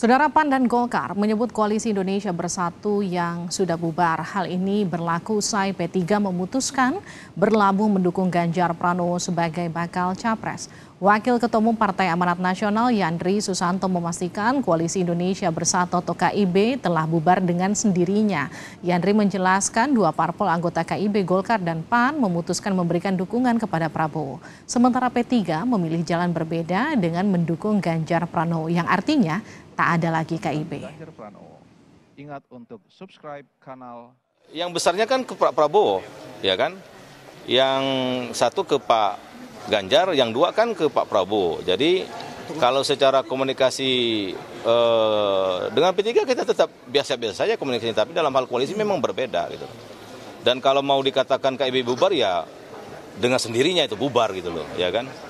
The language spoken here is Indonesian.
Saudara PAN dan Golkar menyebut koalisi Indonesia Bersatu yang sudah bubar. Hal ini berlaku usai P3 memutuskan berlabuh mendukung Ganjar Pranowo sebagai bakal capres. Wakil Ketua Umum Partai Amanat Nasional Yandri Susanto memastikan Koalisi Indonesia Bersatu atau KIB telah bubar dengan sendirinya. Yandri menjelaskan dua parpol anggota KIB Golkar dan PAN memutuskan memberikan dukungan kepada Prabowo. Sementara P3 memilih jalan berbeda dengan mendukung Ganjar Pranowo yang artinya tak ada lagi KIB. Ingat untuk subscribe kanal yang besarnya kan ke Pak Prabowo, ya kan? Yang satu ke Pak Ganjar, yang dua kan ke Pak Prabowo. Jadi kalau secara komunikasi eh, dengan P3 kita tetap biasa-biasa saja komunikasinya, tapi dalam hal koalisi memang berbeda gitu. Dan kalau mau dikatakan KIB bubar ya dengan sendirinya itu bubar gitu loh, ya kan?